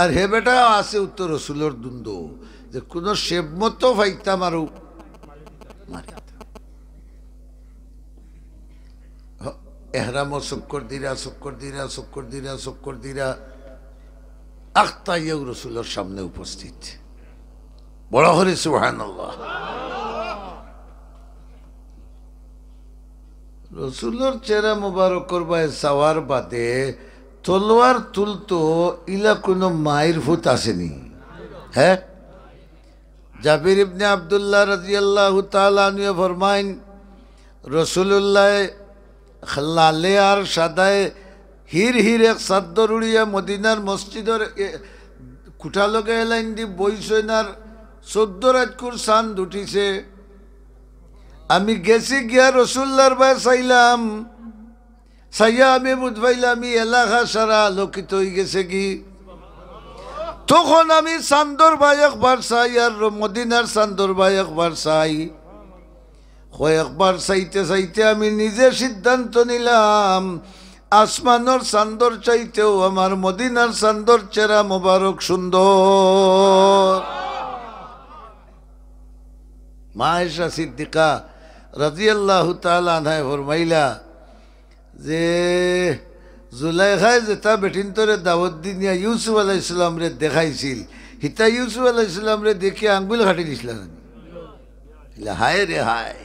আর হে বেটা আছে উত্তর রসুলোর দ্বন্দ্ব যে কোন সেব মতো ভাইতা মারু এহরাম চক্কর দিরা চক্কর দিরা চক্কর দিরা চক্কর দিরা আখতাইয়াও রসুলের সামনে উপস্থিত বড় হরে সুহান রসুলের চেহারা মোবারক করবায় সাওয়ার বাদে তলোয়ার তুলতো ইলা কোনো মায়ের ভূত আসেনি হ্যাঁ জাবির ইবনে আবদুল্লাহ রাজিয়াল্লাহ তালিয়া ফরমাইন রসুল্লাহ লালে আর সাদায় হির হির এক সাদ্দর উড়িয়া মদিনার মসজিদের কুঠালকে এলাইন দি বইসৈনার চোদ্দ রাজকুর চান্দ উঠিছে আমি গেছি গিয়া রসুল্লার বাই চাইলাম সাইয়া আমি বুঝবাইলাম আমি এলাকা সারা আলোকিত হয়ে গেছে কি তখন আমি চান্দর ভাই একবার চাই আর মদিনার চান্দর ভাই একবার চাই কয়েকবার চাইতে চাইতে আমি নিজে সিদ্ধান্ত নিলাম আসমানোর চান্দর চাইতেও আমার মদিনার চান্দর চেরা মোবারক সুন্দর মায়েশা সিদ্দিকা রাজিয়াল্লাহ তালায় ফরমাইলা যে জুলাইখায় যেটা বেটিনতরে দাওয়াত দিনিয়া ইউসুফ আলাহ ইসলাম রে দেখাইছিল হিতা ইউসুফ আলাহ ইসলাম রে দেখে আঙ্গুল হাঁটি দিছিল হায় রে হায়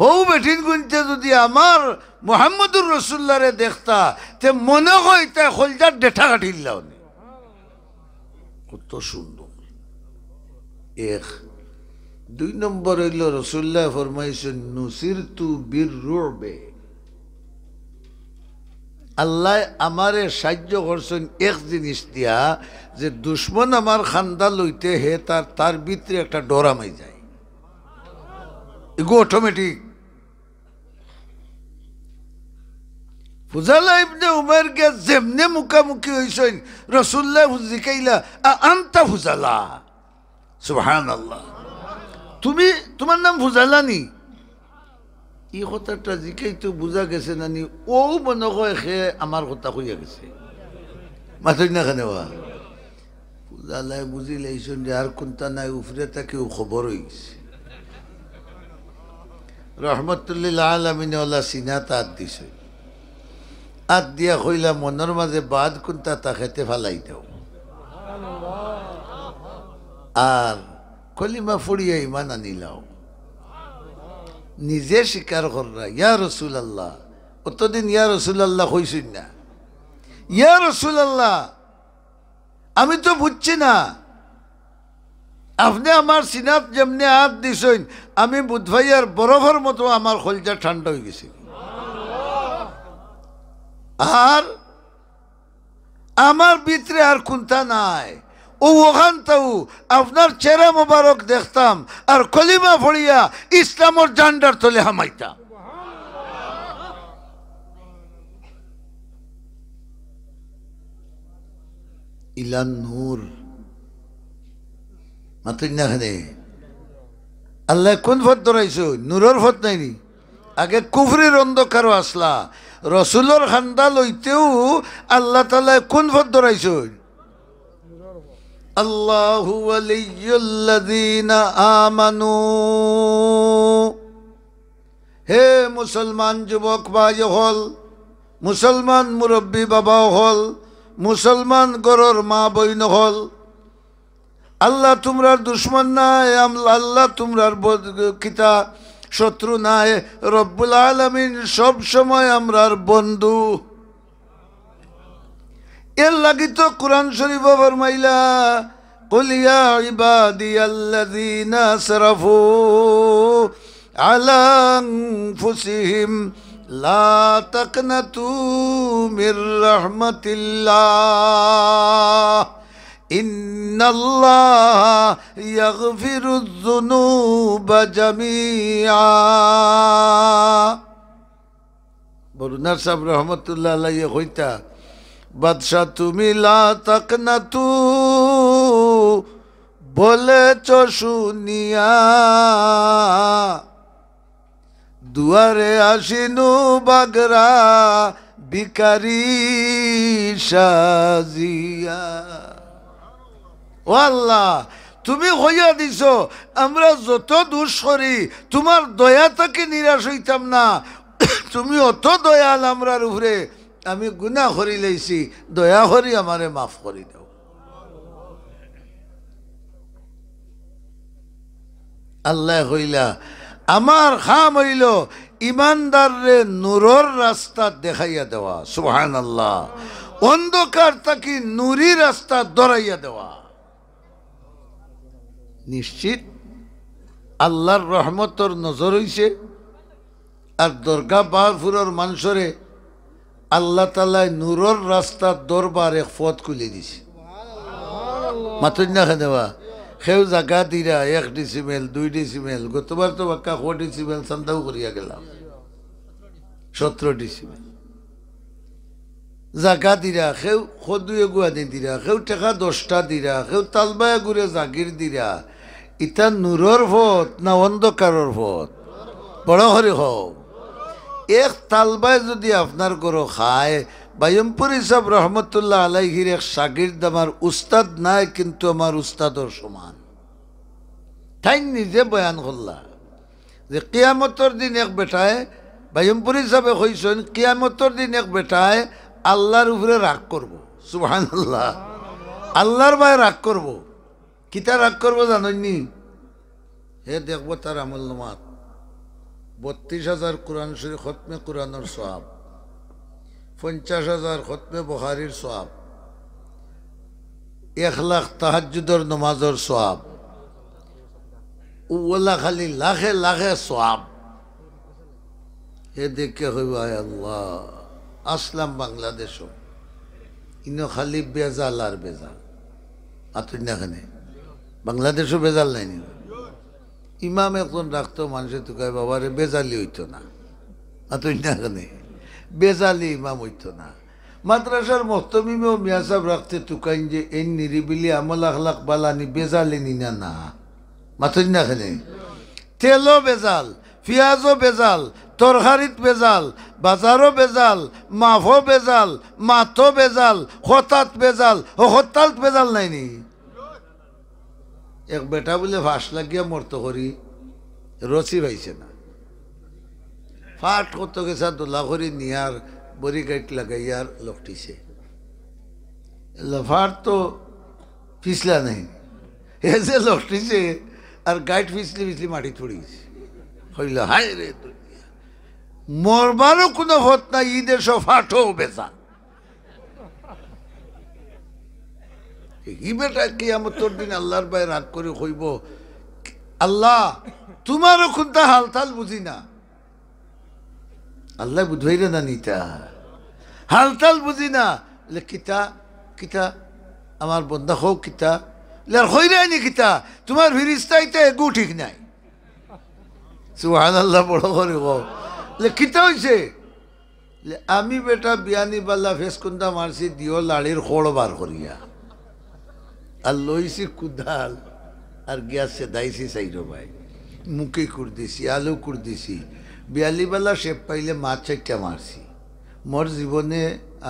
হৌ বেঠিন গুনতে যদি আমার মোহাম্মদুর রসুল্লা রে দেখতা তে মনে হয় তাই খোলজার ডেঠা কাটি কাটিল কত সুন্দর এক দুই নম্বর হইল রসুল্লাহ ফরমাইছেন নুসির তু বীর রোবে আল্লাহ আমারে সাহায্য করছেন এক জিনিস দিয়া যে দুশ্মন আমার খান্দা লইতে হে তার তার ভিতরে একটা ডরামাই যায় এগো অটোমেটিক ফুজালা ইবনে উমের গে যেমনে মুখামুখি হইছেন রসুল্লাহ হুজিকাইলা আন্তা ফুজালা সুবহান আল্লাহ তুমি তোমার নাম ফুজালা নি ই কথাটা জিকেই তো বোঝা গেছে নানি ও মনে কয় সে আমার কথা কইয়া গেছে মাথুর না খানে বা পূজালাই বুঝি লাইছুন যে আর কোনটা নাই উফরে তাকেও খবর হয়ে গেছে রহমতুল্লিল্লা আলমিনে ওলা সিনা তাত দিছে আত দিয়া কইলা মনের মাঝে বাদ কোনটা তা খেতে ফালাই দেও আর কলিমা ফুড়িয়া ইমান আনিলাও নিজে স্বীকার কররা ইয়া রসুল আল্লাহ অতদিন ইয়া রসুল আল্লাহ হইসুন না ইয়া রসুল আল্লাহ আমি তো বুঝছি না আপনি আমার সিনাত যেমনি হাত দিছেন আমি ভাইয়ার বরফের মতো আমার খলজা ঠান্ডা হয়ে গেছিল আর আমার ভিতরে আর কোনটা নাই ও ওখানটাও আপনার চেহারা মোবারক দেখতাম আর কলিমা ফড়িয়া ইসলামর জান্ডার তলে হামাইতাম ইলান নূর মাতুন না খানে আল্লাহ কোন ফত ধরাইছো নূরের ফত নাইনি আগে কুফরির অন্ধকারও আসলা রসুলোর খান্দা লইতেও আল্লাহ তালা কোন ফত ধরাইছো الله ولي হে মুসলমান যুবক ভাই হল মুসলমান মুরব্বী বাবা হল মুসলমান গরর মা বইন হল আল্লাহ তোমরার দুশ্মন নাই আল্লাহ তোমরার কিতা শত্রু নাই রব্বুল আলমিন সব সময় আমরার বন্ধু এর লাগি তো কোরআন শরীফ ফরমাইলা কলিয়া ইবাদি আল্লাযিনা আসরাফু আলা আনফুসিহিম লা তাকনাতু মির রাহমাতিল্লাহ ইন্না আল্লাহ ইয়াগফিরুয যুনুবা জামিয়া বরুনার সাহেব রহমতুল্লাহ আলাইহি হইতা বাদশাহ তুমি লা না তু বলেছ শুনিয়া দুয়ারে আসিনু বাগরা বিকারি সাজিয়া ও আল্লাহ তুমি হইয়া দিছ আমরা যত দোষ করি তোমার দয়া তাকে নিরাশ হইতাম না তুমি অত দয়াল আমরার উপরে আমি গুণা করি লইছি দয়া করি আমারে মাফ করি দাও আল্লাহ হইলা আমার খাম হইল ইমানদাররে নূরর রাস্তা দেখাইয়া দেওয়া সুহান আল্লাহ অন্ধকার তাকে নুরি রাস্তা দরাইয়া দেওয়া নিশ্চিত আল্লাহর রহমতর নজর হইছে আর দরগা বাহফুরর মানুষরে আল্লাহ তালায় নূরর রাস্তার দরবারে ফত খুলে দিছে মাতুন না সেও জাগা দিরা এক ডিসিমেল দুই ডিসিমেল গতবার তো বাক্কা ফোর ডিসিমেল চান্দাও করিয়া গেলাম সতেরো ডিসিমেল জাগা দিরা সেও সদুয়ে গুয়াদি দিরা সেও টেকা দশটা দিরা সেও তালবায়া ঘুরে জাগির দিরা ইতা নূরর ভোট না অন্ধকারর ভোট বড় হরি হোক এক তালবায় যদি আপনার গরো খায় বাইমপুরি সাহ রহমতুল্লাহ আলাইহির এক শাগির্দ আমার উস্তাদ নাই কিন্তু আমার উস্তাদর সমান তাই নিজে বয়ান করলা যে কিয়ামতর দিন এক বেটায় বাইমপুরি সাহেব হইছেন কিয়ামতর দিন এক বেটায় আল্লাহর উপরে রাগ করব সুহান আল্লাহ আল্লাহর বায় রাগ করব কিতা রাগ করবো জানি হে দেখবো তার আমল নমাত বত্রিশ হাজার কোরআন শরীফ খতমে কোরআনের সোয়াব পঞ্চাশ হাজার খতমে বহারির সোয়াব এক লাখ তাহাজুদর নমাজর সোয়াব উল্লা খালি লাখে লাখে সোয়াব এ দেখে হইব আল্লাহ আসলাম বাংলাদেশও ইনো খালি বেজাল আর বেজাল আতুর না বাংলাদেশও বেজাল নাই নি ইমাম এখন রাখতো মানুষের তো কয় রে বেজালি হইতো না তুই না বেজালি ইমাম হইতো না মাদ্রাসার মস্তমিমেও মিয়া সাহেব রাখতে তুকাইন যে এই নিরিবিলি আমল আখলাক বালানি বেজালি নিনা না মাথুই না খেলে তেলও বেজাল পিঁয়াজও বেজাল তরকারিত বেজাল বাজারও বেজাল মাফও বেজাল মাথো বেজাল হতাত বেজাল হতাল বেজাল বেজাল নাইনি এক বেটা বলে ভাস লাগিয়া মর্ত করি রসি পাইছে না ফাট করতে গেছে দোলা করি নিয়ার বড়ি গাইট লাগাইয়ার লকটিছে লফার তো পিছলা নেই এ যে লকটিছে আর গাইট পিছলি পিছলি মাটি তুড়ি গেছে হইল হায় রে মরবারও কোনো হত না ঈদের সব ফাটও বেচা ইবেটা কি আমার দিন আল্লাহর ভাই রাগ করে হইব আল্লাহ তোমারও খুদ্া হালতাল বুঝি না আল্লাহ বুঝবাই না নিতা হালতাল বুঝি না কিতা কিতা আমার বন্ধা হোক কিতা হইরাই নি কিতা তোমার তো এগু ঠিক নাই সুহান আল্লাহ বড় করে হোক কিতা হয়েছে আমি বেটা বিয়ানি বাল্লা ফেস কুন্দা মারছি দিও লাড়ির খোড় বার করিয়া আর লইছি কুদাল আর গ্যাসে দাইছি চাইরো ভাই মুখে কুর দিছি আলু কুর দিছি বিয়ালিবেলা শেপ পাইলে মাছ একটা মারছি মোর জীবনে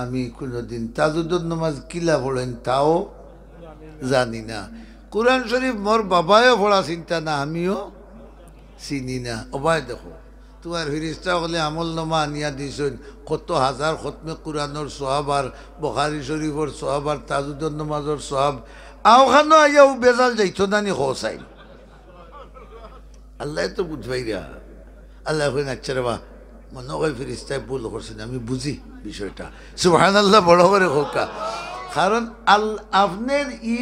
আমি কোনোদিন তাজুদ্দোর নমাজ কিলা পড়েন তাও জানি না কোরআন শরীফ মোর বাবায়ও পড়া চিন্তা না আমিও চিনি না অবাই দেখো তোমার ফিরিস্তা হলে আমল নমা আনিয়া দিছেন কত হাজার খতমে কোরআনের সহাব আর বখারি শরীফর সহাব আর তাজুদ্দোর নমাজর সহাব আওখানো আইয়া ও বেজাল যাইতো নানি হোসাইন আল্লাহ তো বুঝবাই রা আল্লাহ কইন আচ্ছা রে বা মনে হয় ফিরিস্তায় ভুল করছেন আমি বুঝি বিষয়টা সুহান আল্লাহ বড় করে হোকা কারণ আল আপনার ই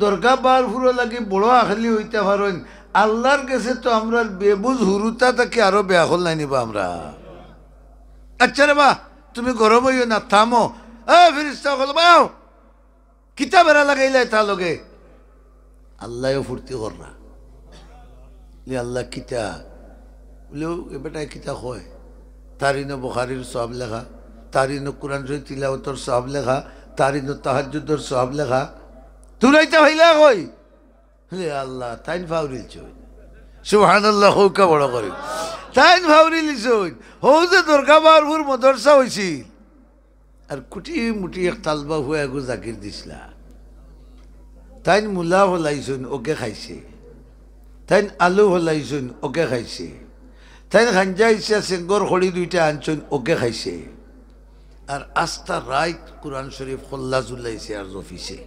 দরগা বার ফুরো লাগে বড় আখলি হইতে পারেন আল্লাহর কাছে তো আমরা বেবুজ হুরুতা তাকে আরো বেয়াখল নাই নিবা আমরা আচ্ছা রে বা তুমি গরম হইও না থামো হ্যাঁ ফিরিস্তা বাও কিতা বেড়া লাগাইলে তা লগে আল্লাহও ফুর্তি কররা আল্লাহ কিতা বলেও বেটায় কিতা কয় তারিনো বখারির সব লেখা তারিনো কোরআন শরীফ তিলাওতর সব লেখা তারিনো তাহাজুদ্দর সব লেখা তুলাইতে হইলা কই হে আল্লাহ তাইন ফাউরিল চই সুহান আল্লাহ হৌকা বড় করে তাইন ফাউরিল চই হৌ যে বারপুর মদরসা হয়েছিল আর কুটি মুটি এক তালবা হয়ে এগো জাকির দিছিলা তাইন মূলা হলাইছুন ওকে খাইছে তাইন আলু হলাইছুন ওকে খাইছে তাইন খাঞ্জা ইচ্ছা সেঙ্গর খড়ি দুইটা আনছুন ওকে খাইছে আর আস্থা রায় কোরআন শরীফ খোল্লা জুলাইছে আর জফিছে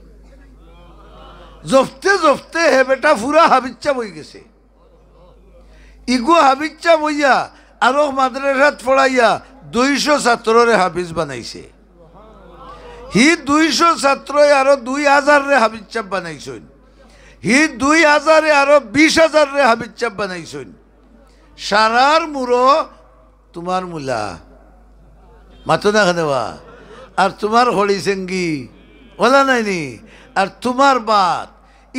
জফতে জফতে হে বেটা ফুরা হাবিচ্ছা বই গেছে ইগো হাবিচ্ছা বইয়া আরো মাদ্রাসাত পড়াইয়া দুইশো ছাত্ররে হাফিজ বানাইছে হি দুইশো ছাত্র আরো দুই হাজার রে চাপ বানাইছেন হি দুই হাজারে আরো বিশ হাজার রে চাপ বানাইছেন সারার মুরো তোমার মূলা মাত না খানেবা আর তোমার চেঙ্গি ওলা নাইনি আর তোমার বাত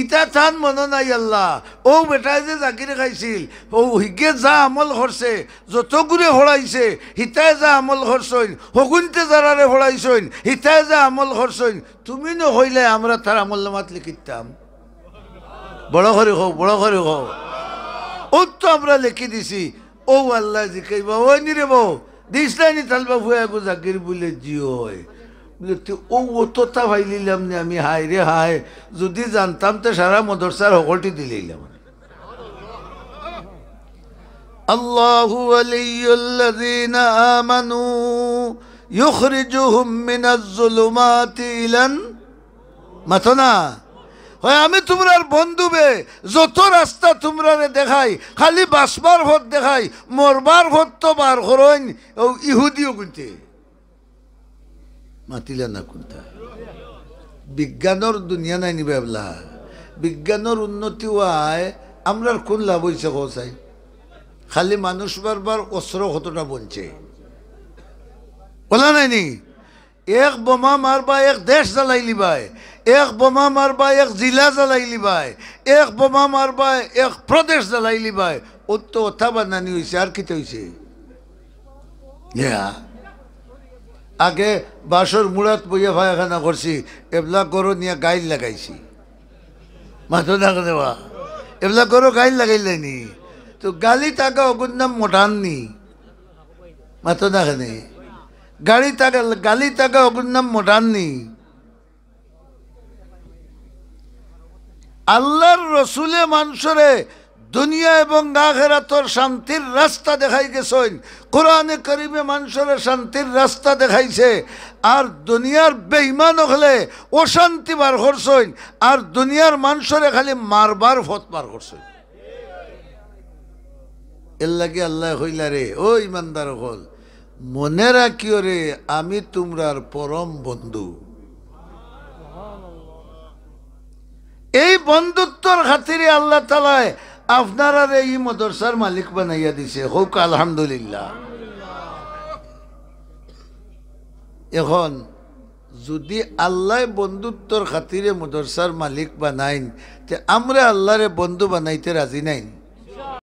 ইতা চান মনে নাই আল্লাহ ও বেটাই যে জাকিরে খাইছিল ও হিগে যা আমল হরছে যত গুড়ে হড়াইছে হিতায় যা আমল করছইন হগুনতে জারারে হড়াইছইন হিতায় যা আমল হরছইন তুমি ন হইলে আমরা তার আমল নামাত লিখিতাম বড় ঘরে হো বড় ঘরে হো ও তো আমরা লিখে দিছি ও আল্লাহ জিকাইবা ওই নিরে বউ দিস নাই তালবা ফুয়া গো জাকির বলে জিও হয় ও ওততা ভাই লিলাম আমি হায় রে হায় যদি জানতাম তো সারা মদরসার হকলটি দিলেইলাম الله ولي الذين آمنوا يخرجهم من الظلمات إلى মাতনা হয় আমি তোমরার বন্ধু বে যত রাস্তা তোমরা দেখাই খালি বাসবার ভোট দেখাই মরবার ভোট তো বার করইন ইহুদিও কিন্তু মাতিলা না কোনটা বিজ্ঞানের দুনিয়া নাই নিবে এবলা বিজ্ঞানের উন্নতি হওয়ায় আমরা কোন লাভ হয়েছে কোথায় খালি মানুষ বারবার অস্ত্র কতটা বনছে বলা নাই নি এক বোমা মারবা এক দেশ জ্বালাই লিবাই এক বোমা মারবা এক জিলা জ্বালাই লিবায় এক বোমা মারবা এক প্রদেশ জ্বালাই লিবাই ও তো অথা বানানি হয়েছে আর কিতে হয়েছে হ্যাঁ আগে বাসর মুড়াত বইয়া ফায়াখানা করছি এবলা করো নিয়ে গাইল লাগাইছি মাথো না দেওয়া এবলা করো গাইল লাগাইলেনি তো গালি টাকা অগুর নাম মোটাননি মাথো না গাড়ি টাকা গালি টাকা অগুর নাম মোটাননি আল্লাহর রসুলে মানুষরে দুনিয়া এবং আখেরাতর শান্তির রাস্তা দেখাই গেছইল কোরআনে করিমে মানুষের শান্তির রাস্তা দেখাইছে আর দুনিয়ার বেইমান হলে অশান্তি বার করছইল আর দুনিয়ার মানুষরে খালি মারবার ফত বার করছইল এর লাগে আল্লাহ হইলা রে ও ইমানদার হল মনে রাখিও রে আমি তোমরার পরম বন্ধু এই বন্ধুত্বর খাতিরে আল্লাহ তালায় আপনারা আর এই মদরসার মালিক বানাইয়া দিছে হোক আলহামদুলিল্লাহ এখন যদি আল্লাহ বন্ধুত্বর খাতিরে মদরসার মালিক বানাইন তে আমরা আল্লাহরে বন্ধু বানাইতে রাজি নাইন